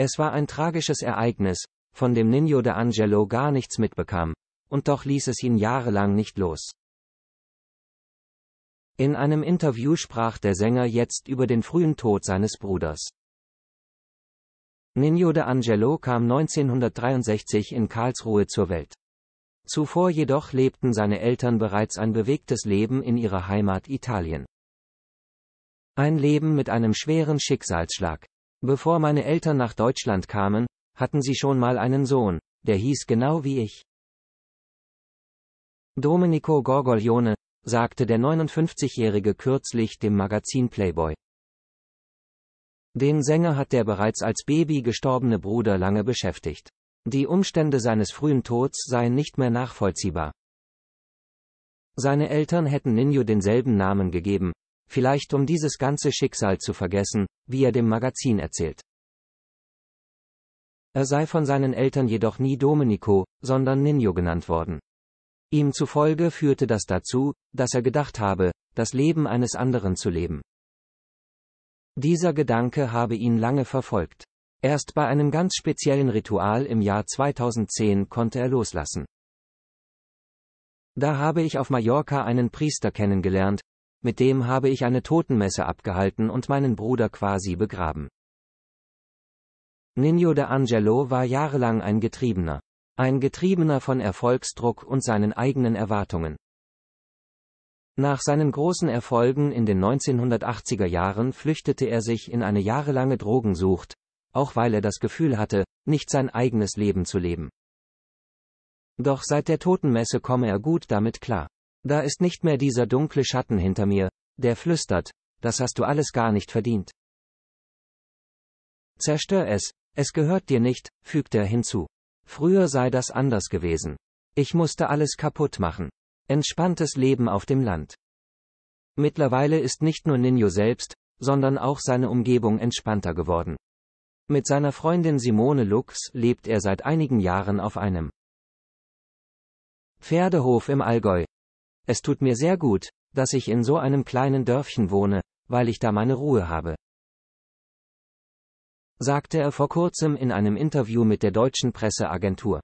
Es war ein tragisches Ereignis, von dem Nino de Angelo gar nichts mitbekam, und doch ließ es ihn jahrelang nicht los. In einem Interview sprach der Sänger jetzt über den frühen Tod seines Bruders. Nino de Angelo kam 1963 in Karlsruhe zur Welt. Zuvor jedoch lebten seine Eltern bereits ein bewegtes Leben in ihrer Heimat Italien. Ein Leben mit einem schweren Schicksalsschlag. Bevor meine Eltern nach Deutschland kamen, hatten sie schon mal einen Sohn, der hieß genau wie ich. Domenico Gorgoglione, sagte der 59-Jährige kürzlich dem Magazin Playboy. Den Sänger hat der bereits als Baby gestorbene Bruder lange beschäftigt. Die Umstände seines frühen Todes seien nicht mehr nachvollziehbar. Seine Eltern hätten Ninjo denselben Namen gegeben, vielleicht um dieses ganze Schicksal zu vergessen, wie er dem Magazin erzählt. Er sei von seinen Eltern jedoch nie Domenico, sondern Nino genannt worden. Ihm zufolge führte das dazu, dass er gedacht habe, das Leben eines anderen zu leben. Dieser Gedanke habe ihn lange verfolgt. Erst bei einem ganz speziellen Ritual im Jahr 2010 konnte er loslassen. Da habe ich auf Mallorca einen Priester kennengelernt, mit dem habe ich eine Totenmesse abgehalten und meinen Bruder quasi begraben. Nino de Angelo war jahrelang ein Getriebener. Ein Getriebener von Erfolgsdruck und seinen eigenen Erwartungen. Nach seinen großen Erfolgen in den 1980er Jahren flüchtete er sich in eine jahrelange Drogensucht, auch weil er das Gefühl hatte, nicht sein eigenes Leben zu leben. Doch seit der Totenmesse komme er gut damit klar. Da ist nicht mehr dieser dunkle Schatten hinter mir, der flüstert, das hast du alles gar nicht verdient. Zerstör es, es gehört dir nicht, fügt er hinzu. Früher sei das anders gewesen. Ich musste alles kaputt machen. Entspanntes Leben auf dem Land. Mittlerweile ist nicht nur Ninjo selbst, sondern auch seine Umgebung entspannter geworden. Mit seiner Freundin Simone Lux lebt er seit einigen Jahren auf einem Pferdehof im Allgäu, es tut mir sehr gut, dass ich in so einem kleinen Dörfchen wohne, weil ich da meine Ruhe habe. Sagte er vor kurzem in einem Interview mit der deutschen Presseagentur.